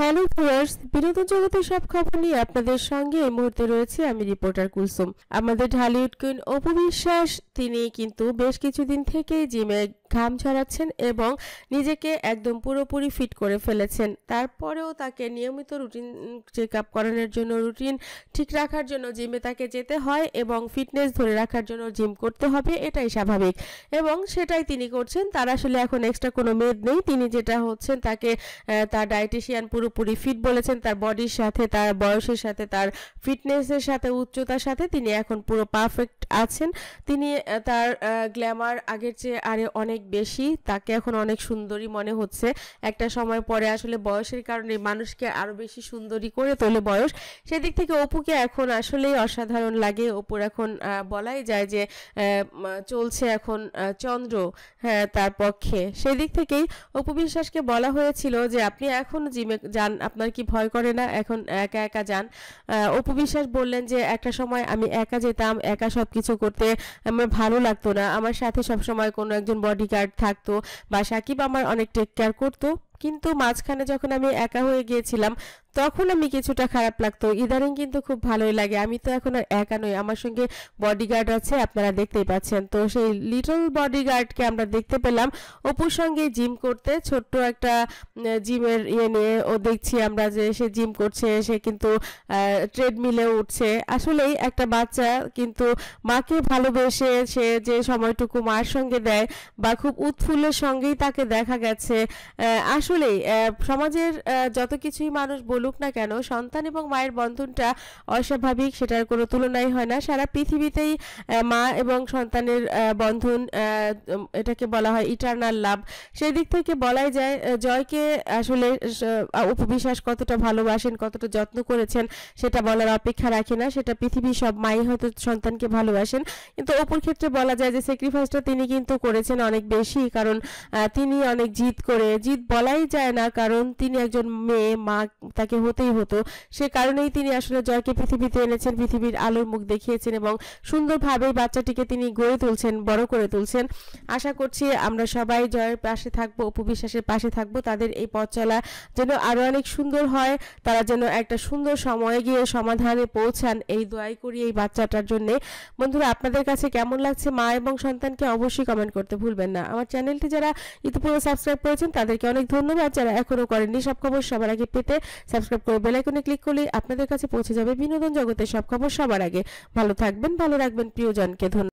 hello viewers বিনোদন জগতের সব খবর নিয়ে আপনাদের সঙ্গে এই মুহূর্তে রয়েছে আমি রিপোর্টার কুলসুম আমাদের ঢালিউড কুইন অপু বিশ্বাস তিনি কিন্তু বেশ কিছুদিন থেকে জিমে ঘাম ছড়াচ্ছেন এবং নিজেকে একদম পুরোপুরি ফিট করে ফেলেছেন তারপরেও তাকে নিয়মিত রুটিন চেক আপ করানোর জন্য রুটিন ঠিক রাখার জন্য জিমে তাকে যেতে হয় এবং ফিটনেস ধরে রাখার জন্য জিম করতে হবে এটাই স্বাভাবিক এবং সেটাই তিনি করছেন তার আসলে এখন এক্সট্রা কোনো মেদ নেই তিনি যেটা হচ্ছেন তাকে তার ডায়েটিশিয়ান পুরোপুরি ফিট বলেছেন তার বডির সাথে তার বয়সের সাথে তার ফিটনেসের সাথে উচ্চতার সাথে তিনি এখন পুরো পারফেক্ট আছেন তিনি তার গ্ল্যামার আগের চেয়ে আরে অনেক অনেক বেশি তাকে এখন অনেক সুন্দরী মনে হচ্ছে একটা সময় পরে আসলে বয়সের কারণে মানুষকে আরও বেশি সুন্দরী করে তোলে বয়স সেদিক থেকে অপুকে এখন আসলেই অসাধারণ লাগে অপুর এখন বলাই যায় যে চলছে এখন চন্দ্র হ্যাঁ তার পক্ষে সেদিক থেকেই অপু বিশ্বাসকে বলা হয়েছিল যে আপনি এখন জিমে যান আপনার কি ভয় করে না এখন একা একা যান অপু বিশ্বাস বললেন যে একটা সময় আমি একা যেতাম একা সব কিছু করতে আমার ভালো লাগতো না আমার সাথে সবসময় কোনো একজন বডি বডিগার্ড থাকতো বা সাকিব আমার অনেক টেক কেয়ার করতো কিন্তু মাঝখানে যখন আমি একা হয়ে গিয়েছিলাম তখন আমি কিছুটা খারাপ লাগতো ইদানিং কিন্তু খুব ভালোই লাগে আমি তো এখন আর একা নই আমার সঙ্গে বডিগার্ড আছে আপনারা দেখতেই পাচ্ছেন তো সেই লিটল বডিগার্ডকে আমরা দেখতে পেলাম অপুর সঙ্গে জিম করতে ছোট্ট একটা জিমের ইয়ে নিয়ে ও দেখছি আমরা যে সে জিম করছে সে কিন্তু ট্রেডমিলে উঠছে আসলেই একটা বাচ্চা কিন্তু মাকে ভালোবেসে সে যে সময়টুকু মার সঙ্গে দেয় বা খুব উৎফুল্লের সঙ্গেই তাকে দেখা গেছে আসলেই সমাজের যত কিছুই মানুষ বলুন চলুক না কেন সন্তান এবং মায়ের বন্ধনটা অস্বাভাবিক সেটার কোনো তুলনাই হয় না সারা পৃথিবীতেই মা এবং সন্তানের বন্ধন এটাকে বলা হয় ইটার্নাল লাভ সেই দিক থেকে বলাই যায় জয়কে আসলে উপবিশ্বাস কতটা ভালোবাসেন কতটা যত্ন করেছেন সেটা বলার অপেক্ষা রাখে না সেটা পৃথিবীর সব মাই হয়তো সন্তানকে ভালোবাসেন কিন্তু অপর ক্ষেত্রে বলা যায় যে স্যাক্রিফাইসটা তিনি কিন্তু করেছেন অনেক বেশি কারণ তিনি অনেক জিত করে জিত বলাই যায় না কারণ তিনি একজন মেয়ে মা তাকে জয়কে হতেই হতো সে কারণেই তিনি আসলে জয়কে পৃথিবীতে এনেছেন পৃথিবীর আলোর মুখ দেখিয়েছেন এবং সুন্দরভাবে বাচ্চাটিকে তিনি গড়ে তুলছেন বড় করে তুলছেন আশা করছি আমরা সবাই জয়ের পাশে থাকবো উপবিশ্বাসের পাশে থাকবো তাদের এই পথ চলা যেন আরও অনেক সুন্দর হয় তারা যেন একটা সুন্দর সময়ে গিয়ে সমাধানে পৌঁছান এই দোয়াই করি এই বাচ্চাটার জন্য বন্ধুরা আপনাদের কাছে কেমন লাগছে মা এবং সন্তানকে অবশ্যই কমেন্ট করতে ভুলবেন না আমার চ্যানেলটি যারা ইতিপূর্বে সাবস্ক্রাইব করেছেন তাদেরকে অনেক ধন্যবাদ যারা এখনও করেননি সব খবর সবার আগে পেতে সাবস্ক্রাইব সাবস্ক্রাইব করে বেল আইকনে ক্লিক করলে আপনাদের কাছে পৌঁছে যাবে বিনোদন জগতের সব খবর সবার আগে ভালো থাকবেন ভালো রাখবেন প্রিয়জনকে ধন্যবাদ